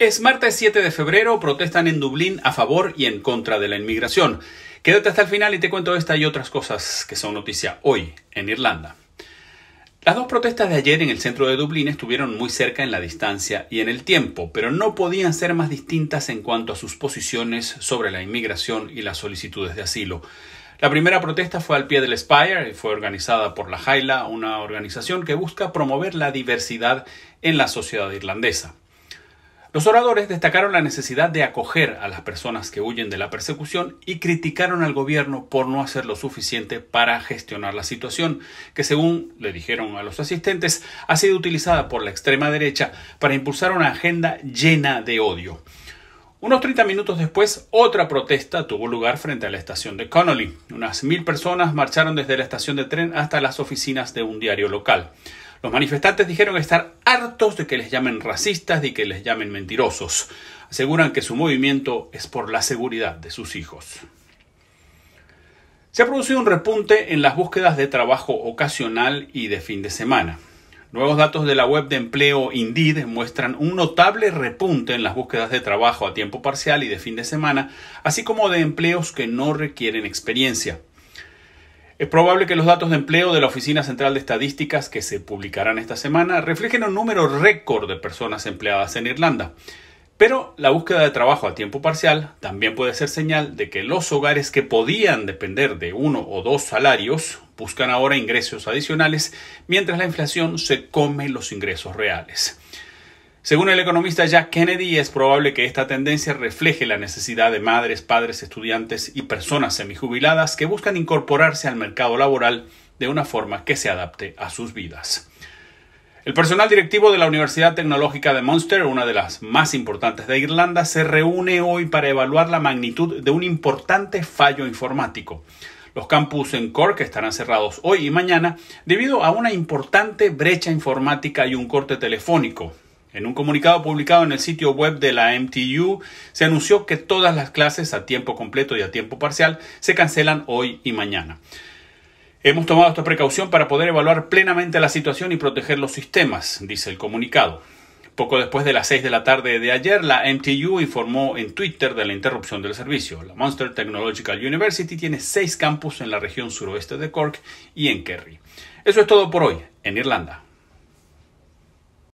Es martes 7 de febrero, protestan en Dublín a favor y en contra de la inmigración. Quédate hasta el final y te cuento esta y otras cosas que son noticia hoy en Irlanda. Las dos protestas de ayer en el centro de Dublín estuvieron muy cerca en la distancia y en el tiempo, pero no podían ser más distintas en cuanto a sus posiciones sobre la inmigración y las solicitudes de asilo. La primera protesta fue al pie del Spire y fue organizada por la Haila, una organización que busca promover la diversidad en la sociedad irlandesa. Los oradores destacaron la necesidad de acoger a las personas que huyen de la persecución y criticaron al gobierno por no hacer lo suficiente para gestionar la situación, que según le dijeron a los asistentes, ha sido utilizada por la extrema derecha para impulsar una agenda llena de odio. Unos 30 minutos después, otra protesta tuvo lugar frente a la estación de Connolly. Unas mil personas marcharon desde la estación de tren hasta las oficinas de un diario local. Los manifestantes dijeron estar hartos de que les llamen racistas y que les llamen mentirosos. Aseguran que su movimiento es por la seguridad de sus hijos. Se ha producido un repunte en las búsquedas de trabajo ocasional y de fin de semana. Nuevos datos de la web de empleo Indeed muestran un notable repunte en las búsquedas de trabajo a tiempo parcial y de fin de semana, así como de empleos que no requieren experiencia. Es probable que los datos de empleo de la Oficina Central de Estadísticas que se publicarán esta semana reflejen un número récord de personas empleadas en Irlanda. Pero la búsqueda de trabajo a tiempo parcial también puede ser señal de que los hogares que podían depender de uno o dos salarios buscan ahora ingresos adicionales mientras la inflación se come los ingresos reales. Según el economista Jack Kennedy, es probable que esta tendencia refleje la necesidad de madres, padres, estudiantes y personas semijubiladas que buscan incorporarse al mercado laboral de una forma que se adapte a sus vidas. El personal directivo de la Universidad Tecnológica de Munster, una de las más importantes de Irlanda, se reúne hoy para evaluar la magnitud de un importante fallo informático. Los campus en Cork estarán cerrados hoy y mañana debido a una importante brecha informática y un corte telefónico. En un comunicado publicado en el sitio web de la MTU, se anunció que todas las clases a tiempo completo y a tiempo parcial se cancelan hoy y mañana. Hemos tomado esta precaución para poder evaluar plenamente la situación y proteger los sistemas, dice el comunicado. Poco después de las 6 de la tarde de ayer, la MTU informó en Twitter de la interrupción del servicio. La Monster Technological University tiene seis campus en la región suroeste de Cork y en Kerry. Eso es todo por hoy, en Irlanda.